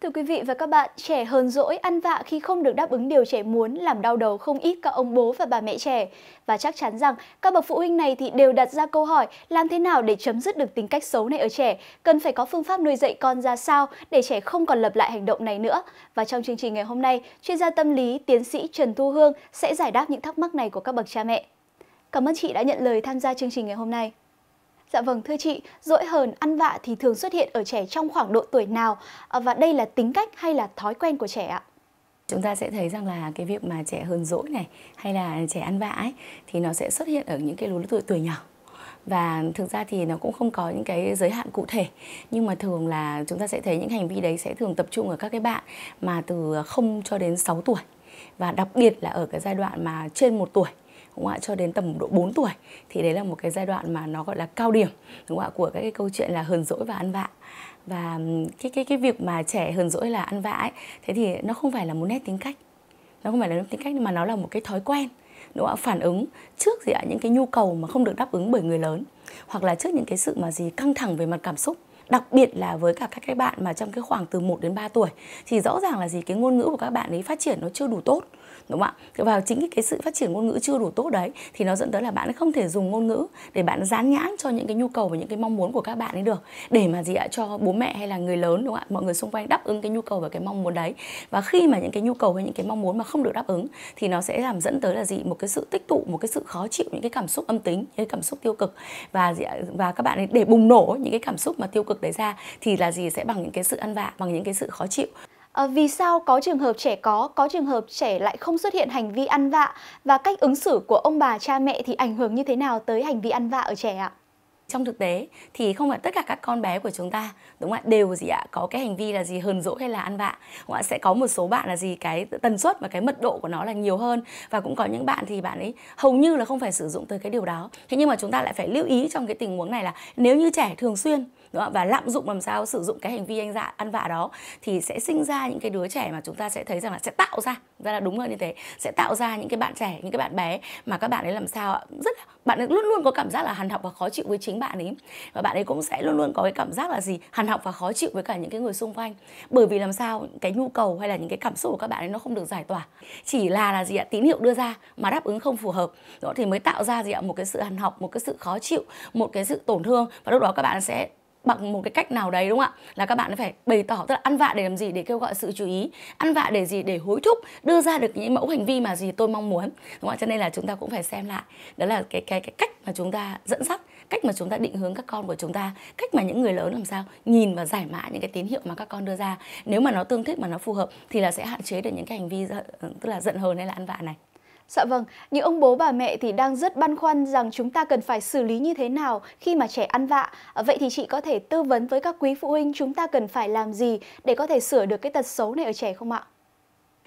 Thưa quý vị và các bạn, trẻ hơn dỗi, ăn vạ khi không được đáp ứng điều trẻ muốn làm đau đầu không ít các ông bố và bà mẹ trẻ. Và chắc chắn rằng các bậc phụ huynh này thì đều đặt ra câu hỏi làm thế nào để chấm dứt được tính cách xấu này ở trẻ, cần phải có phương pháp nuôi dạy con ra sao để trẻ không còn lặp lại hành động này nữa. Và trong chương trình ngày hôm nay, chuyên gia tâm lý tiến sĩ Trần Thu Hương sẽ giải đáp những thắc mắc này của các bậc cha mẹ. Cảm ơn chị đã nhận lời tham gia chương trình ngày hôm nay. Dạ vâng, thưa chị, dỗi hờn, ăn vạ thì thường xuất hiện ở trẻ trong khoảng độ tuổi nào à, và đây là tính cách hay là thói quen của trẻ ạ? chúng ta sẽ thấy rằng là cái việc mà trẻ hờn dỗi này hay là trẻ ăn vạ ấy thì nó sẽ xuất hiện ở những cái lứa tuổi tuổi nhỏ và thực ra thì nó cũng không có những cái giới hạn cụ thể nhưng mà thường là chúng ta sẽ thấy những hành vi đấy sẽ thường tập trung ở các cái bạn mà từ không cho đến 6 tuổi và đặc biệt là ở cái giai đoạn mà trên một tuổi đúng không ạ cho đến tầm độ 4 tuổi thì đấy là một cái giai đoạn mà nó gọi là cao điểm đúng không ạ của các cái câu chuyện là hờn dỗi và ăn vạ và cái cái cái việc mà trẻ hờn dỗi là ăn vạ ấy thế thì nó không phải là một nét tính cách nó không phải là nét tính cách mà nó là một cái thói quen đúng không? ạ phản ứng trước gì ạ những cái nhu cầu mà không được đáp ứng bởi người lớn hoặc là trước những cái sự mà gì căng thẳng về mặt cảm xúc đặc biệt là với cả các cái bạn mà trong cái khoảng từ 1 đến 3 tuổi thì rõ ràng là gì cái ngôn ngữ của các bạn ấy phát triển nó chưa đủ tốt đúng không ạ vào chính cái sự phát triển ngôn ngữ chưa đủ tốt đấy thì nó dẫn tới là bạn không thể dùng ngôn ngữ để bạn dán nhãn cho những cái nhu cầu và những cái mong muốn của các bạn ấy được để mà gì ạ cho bố mẹ hay là người lớn đúng không ạ mọi người xung quanh đáp ứng cái nhu cầu và cái mong muốn đấy và khi mà những cái nhu cầu hay những cái mong muốn mà không được đáp ứng thì nó sẽ làm dẫn tới là gì một cái sự tích tụ một cái sự khó chịu những cái cảm xúc âm tính những cái cảm xúc tiêu cực và gì và các bạn ấy để bùng nổ những cái cảm xúc mà tiêu cực đấy ra thì là gì sẽ bằng những cái sự ăn vạ bằng những cái sự khó chịu À, vì sao có trường hợp trẻ có, có trường hợp trẻ lại không xuất hiện hành vi ăn vạ và cách ứng xử của ông bà cha mẹ thì ảnh hưởng như thế nào tới hành vi ăn vạ ở trẻ ạ? trong thực tế thì không phải tất cả các con bé của chúng ta đúng không ạ đều gì ạ có cái hành vi là gì hờn dỗi hay là ăn vạ đúng ạ sẽ có một số bạn là gì cái tần suất và cái mật độ của nó là nhiều hơn và cũng có những bạn thì bạn ấy hầu như là không phải sử dụng tới cái điều đó thế nhưng mà chúng ta lại phải lưu ý trong cái tình huống này là nếu như trẻ thường xuyên đúng không? và lạm dụng làm sao sử dụng cái hành vi anh dạ ăn vạ đó thì sẽ sinh ra những cái đứa trẻ mà chúng ta sẽ thấy rằng là sẽ tạo ra ra là đúng hơn như thế sẽ tạo ra những cái bạn trẻ những cái bạn bé mà các bạn ấy làm sao rất là, bạn ấy luôn luôn có cảm giác là hằn học và khó chịu với chính bạn ấy và bạn ấy cũng sẽ luôn luôn có cái cảm giác là gì hằn học và khó chịu với cả những cái người xung quanh bởi vì làm sao cái nhu cầu hay là những cái cảm xúc của các bạn ấy nó không được giải tỏa chỉ là là gì ạ tín hiệu đưa ra mà đáp ứng không phù hợp đó thì mới tạo ra gì ạ một cái sự hằn học một cái sự khó chịu một cái sự tổn thương và lúc đó các bạn sẽ bằng một cái cách nào đấy đúng không ạ là các bạn phải bày tỏ tức là ăn vạ để làm gì để kêu gọi sự chú ý ăn vạ để gì để hối thúc đưa ra được những mẫu hành vi mà gì tôi mong muốn đúng không ạ cho nên là chúng ta cũng phải xem lại đó là cái cái cái cách mà chúng ta dẫn dắt cách mà chúng ta định hướng các con của chúng ta cách mà những người lớn làm sao nhìn và giải mã những cái tín hiệu mà các con đưa ra nếu mà nó tương thích mà nó phù hợp thì là sẽ hạn chế được những cái hành vi ờ, tức là giận hờn hay là ăn vạ này Dạ vâng, những ông bố bà mẹ thì đang rất băn khoăn rằng chúng ta cần phải xử lý như thế nào khi mà trẻ ăn vạ. Vậy thì chị có thể tư vấn với các quý phụ huynh chúng ta cần phải làm gì để có thể sửa được cái tật xấu này ở trẻ không ạ?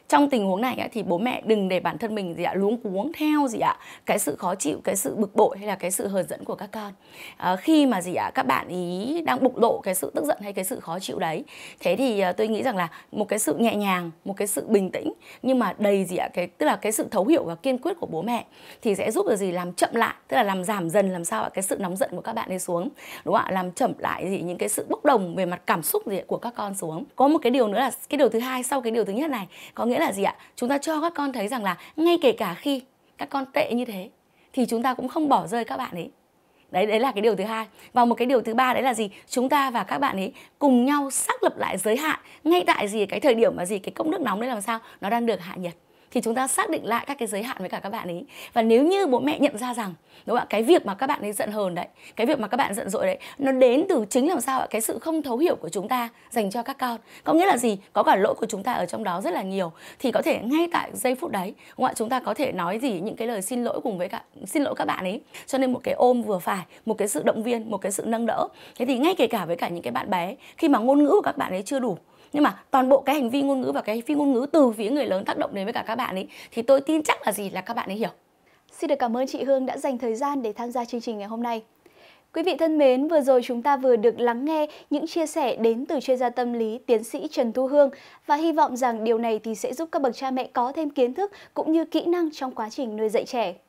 trong tình huống này thì bố mẹ đừng để bản thân mình gì ạ luống cuống theo gì ạ cái sự khó chịu cái sự bực bội hay là cái sự hờn dẫn của các con à, khi mà gì ạ các bạn ý đang bộc lộ cái sự tức giận hay cái sự khó chịu đấy thế thì tôi nghĩ rằng là một cái sự nhẹ nhàng một cái sự bình tĩnh nhưng mà đầy gì ạ cái tức là cái sự thấu hiểu và kiên quyết của bố mẹ thì sẽ giúp được gì làm chậm lại tức là làm giảm dần làm sao ạ cái sự nóng giận của các bạn đi xuống đúng không ạ làm chậm lại gì những cái sự bốc đồng về mặt cảm xúc gì ạ của các con xuống có một cái điều nữa là cái điều thứ hai sau cái điều thứ nhất này có nghĩa nghĩa là gì ạ chúng ta cho các con thấy rằng là ngay kể cả khi các con tệ như thế thì chúng ta cũng không bỏ rơi các bạn ấy đấy đấy là cái điều thứ hai và một cái điều thứ ba đấy là gì chúng ta và các bạn ấy cùng nhau xác lập lại giới hạn ngay tại gì cái thời điểm mà gì cái cốc nước nóng đấy làm sao nó đang được hạ nhiệt thì chúng ta xác định lại các cái giới hạn với cả các bạn ấy và nếu như bố mẹ nhận ra rằng đúng không ạ cái việc mà các bạn ấy giận hờn đấy cái việc mà các bạn giận dỗi đấy nó đến từ chính làm sao ạ cái sự không thấu hiểu của chúng ta dành cho các con có nghĩa là gì có cả lỗi của chúng ta ở trong đó rất là nhiều thì có thể ngay tại giây phút đấy đúng không ạ chúng ta có thể nói gì những cái lời xin lỗi cùng với cả xin lỗi các bạn ấy cho nên một cái ôm vừa phải một cái sự động viên một cái sự nâng đỡ thế thì ngay kể cả với cả những cái bạn bé khi mà ngôn ngữ của các bạn ấy chưa đủ nhưng mà toàn bộ cái hành vi ngôn ngữ và cái phi ngôn ngữ từ phía người lớn tác động đến với cả các bạn ấy thì tôi tin chắc là gì là các bạn ấy hiểu Xin được cảm ơn chị Hương đã dành thời gian để tham gia chương trình ngày hôm nay. Quý vị thân mến, vừa rồi chúng ta vừa được lắng nghe những chia sẻ đến từ chuyên gia tâm lý tiến sĩ Trần Thu Hương và hy vọng rằng điều này thì sẽ giúp các bậc cha mẹ có thêm kiến thức cũng như kỹ năng trong quá trình nuôi dạy trẻ.